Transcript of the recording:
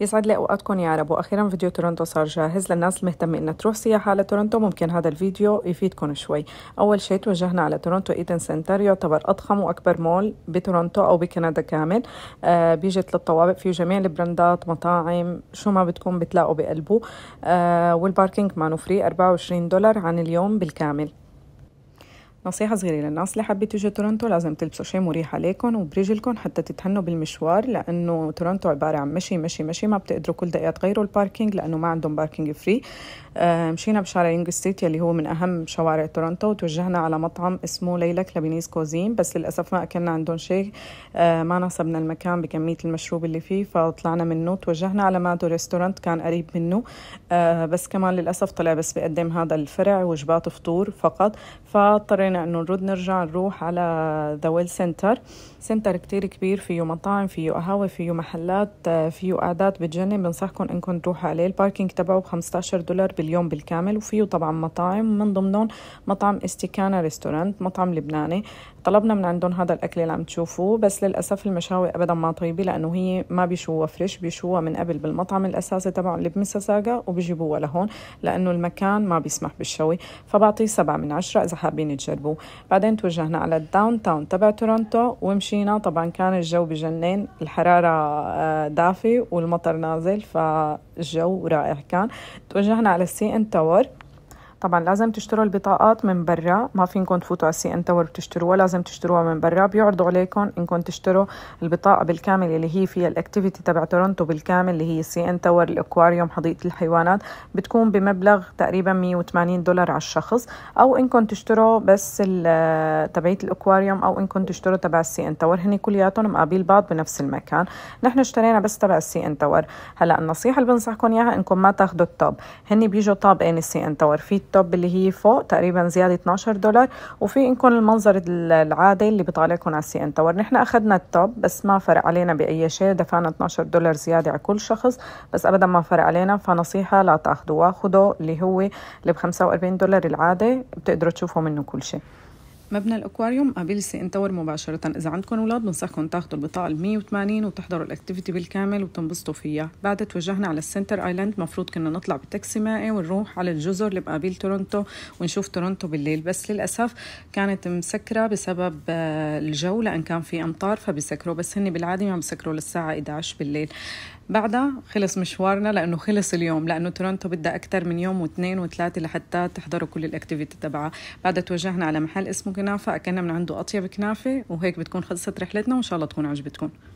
يسعد لي اوقاتكم يا رب واخيرا فيديو تورنتو صار جاهز للناس المهتمه انها تروح سياحه على تورنتو ممكن هذا الفيديو يفيدكم شوي اول شيء توجهنا على تورنتو ايدن سنتر يعتبر اضخم واكبر مول بتورنتو او بكندا كامل آه بيجي ثلاث طوابق فيه جميع البراندات مطاعم شو ما بدكم بتلاقوا بقلبه آه والباركينج مانو فري 24 دولار عن اليوم بالكامل نصيحة صغيرة للناس اللي حابة تيجي تورنتو لازم تلبسوا شيء مريح عليكم وبرجلكم حتى تتهنوا بالمشوار لأنه تورنتو عبارة عن مشي مشي مشي ما بتقدروا كل دقيقة تغيروا الباركينج لأنه ما عندهم باركينج فري آه مشينا بشارع يونغ ستريت يلي هو من أهم شوارع تورنتو وتوجهنا على مطعم اسمه ليلى كلابينيز كوزين بس للأسف ما أكلنا عندهم شيء آه ما نصبنا المكان بكمية المشروب اللي فيه فطلعنا منه توجهنا على مادو ريستورانت كان قريب منه آه بس كمان للأسف طلع بس بيقدم هذا الفرع وجبات فطور فقط فاضطرينا قررنا انه نرد نرجع نروح على ذا ويل سنتر سنتر كتير كبير فيه مطاعم فيه قهاوي فيه محلات آه، فيه قعدات بتجنن بنصحكم انكم تروحوا عليه الباركينج تبعه ب 15 دولار باليوم بالكامل وفيه طبعا مطاعم من ضمنهم مطعم استيكانا ريستورانت مطعم لبناني طلبنا من عندهم هذا الاكل اللي عم تشوفوه بس للاسف المشاوي ابدا ما طيبه لانه هي ما بيشوها فريش بيشوها من قبل بالمطعم الاساسي تبعهم اللي بمساساغا وبيجيبوها لهون لانه المكان ما بيسمح بالشوي فبعطيه سبعة من عشرة اذا حابين تجربوا بحبوه بعدين توجهنا على الداون تاون تبع تورنتو ومشينا طبعا كان الجو بجنين الحرارة آه، دافي والمطر نازل فالجو رائع كان توجهنا على السي ان تاور طبعا لازم تشتروا البطاقات من برا ما فينكم تفوتوا على سي ان تاور وتشتروها لازم تشتروها من برا بيعرضوا عليكم انكم تشتروا البطاقه بالكامل اللي هي فيها الاكتيفيتي تبع تورنتو بالكامل اللي هي سي ان تاور الاكواريوم حديقه الحيوانات بتكون بمبلغ تقريبا 180 دولار على الشخص او انكم تشتروا بس آه، تبعيه الاكواريوم او انكم تشتروا تبع السي ان تاور هن كلياتهم مقابل بعض بنفس المكان نحن اشترينا بس تبع السي ان تاور هلا النصيحه اللي بنصحكم اياها انكم ما تاخذوا الطاب هن بيجوا طابقين السي ان تاور في التوب اللي هي فوق تقريبا زياده 12 دولار وفي انكم المنظر العادي اللي بيطالعكم على السي ان تاور نحن اخذنا التوب بس ما فرق علينا باي شيء دفعنا 12 دولار زياده على كل شخص بس ابدا ما فرق علينا فنصيحه لا تأخذوا خذوا اللي هو اللي ب 45 دولار العادي بتقدروا تشوفوا منه كل شيء مبنى الاكواريوم قابل سي انتور مباشره اذا عندكم اولاد بنصحكم تاخذوا البطاقه ال 180 وتحضروا الاكتيفيتي بالكامل وتنبسطوا فيها بعد توجهنا على السنتر ايلاند مفروض كنا نطلع بتاكسي مائي ونروح على الجزر اللي بقابل تورونتو ونشوف تورونتو بالليل بس للاسف كانت مسكره بسبب آه، الجو لان كان في امطار فبسكروا بس هن بالعاده ما بسكروا للساعه 11 بالليل بعدها خلص مشوارنا لانه خلص اليوم لانه تورونتو بدها اكثر من يوم واثنين وثلاثه لحتى تحضروا كل الاكتيفيتي تبعها بعدها توجهنا على محل اسمه كنافة أكلنا من عنده أطيب كنافة وهيك بتكون خلصت رحلتنا وإن شاء الله تكون عجبتكم